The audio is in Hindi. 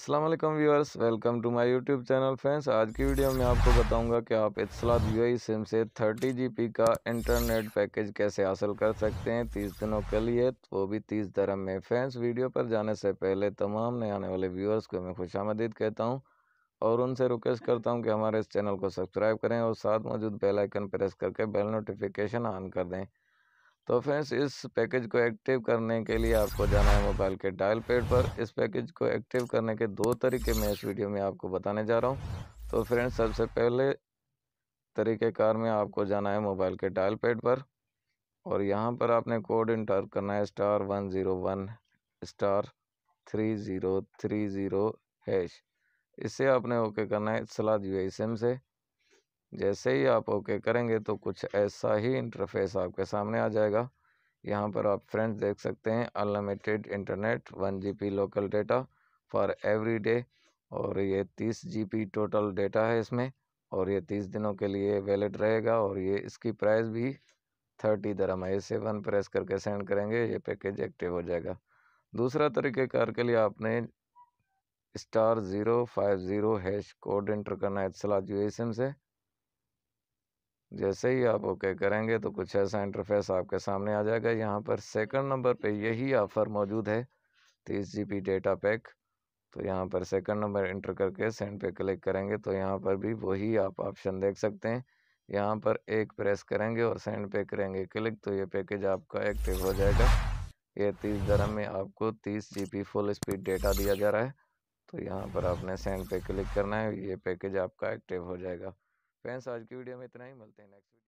अस्सलाम वालेकुम viewers welcome to my YouTube channel friends आज की वीडियो में आपको बताऊंगा कि आप इतलात यू सिम से 30 पी का इंटरनेट पैकेज कैसे हासिल कर सकते हैं 30 दिनों के लिए तो वो भी 30 धर्म में फ्रेंड्स वीडियो पर जाने से पहले तमाम नए आने वाले व्यूअर्स को मैं खुश कहता हूँ और उनसे रिक्वेस्ट करता हूँ कि हमारे इस चैनल को सब्सक्राइब करें और साथ मौजूद बेलाइकन प्रेस करके बेल नोटिफिकेशन ऑन कर दें तो फ्रेंड्स इस पैकेज को एक्टिव करने के लिए आपको जाना है मोबाइल के डायल पेड पर इस पैकेज को एक्टिव करने के दो तरीके मैं इस वीडियो में आपको बताने जा रहा हूँ तो फ्रेंड्स सबसे पहले कार में आपको जाना है मोबाइल के डायल पेड पर और यहाँ पर आपने कोड इंटर करना है star one zero one star three zero three zero hash इससे आपने ओके करना है सलाद यू सिम से जैसे ही आप ओके करेंगे तो कुछ ऐसा ही इंटरफेस आपके सामने आ जाएगा यहाँ पर आप फ्रेंड्स देख सकते हैं unlimited internet one G local data for every day और ये तीस जी टोटल डेटा है इसमें और ये तीस दिनों के लिए वैलिड रहेगा और ये इसकी प्राइस भी थर्टी दरम है इसे वन प्रेस करके सेंड करेंगे ये पैकेज एक्टिव हो जाएगा दूसरा तरीक़ेकार के लिए आपने star zero five zero hash code enter करना है सलाह जी सिम से जैसे ही आप ओके करेंगे तो कुछ ऐसा इंटरफेस आपके सामने आ जाएगा यहाँ पर सेकंड नंबर पे यही ऑफ़र मौजूद है तीस जी डेटा पैक तो यहाँ पर सेकंड नंबर इंटर करके सेंड पे क्लिक करेंगे तो यहाँ पर भी वही आप ऑप्शन देख सकते हैं यहाँ पर एक प्रेस करेंगे और सेंड पे करेंगे क्लिक तो ये पैकेज आपका एक्टिव हो जाएगा ये तीस दरम में आपको तीस जी फुल स्पीड डेटा दिया जा रहा है तो यहाँ पर आपने सेंड पे क्लिक करना है ये पैकेज आपका एक्टिव हो जाएगा फ्रेंड्स आज की वीडियो में इतना ही मिलते हैं नेक्स्ट वीडियो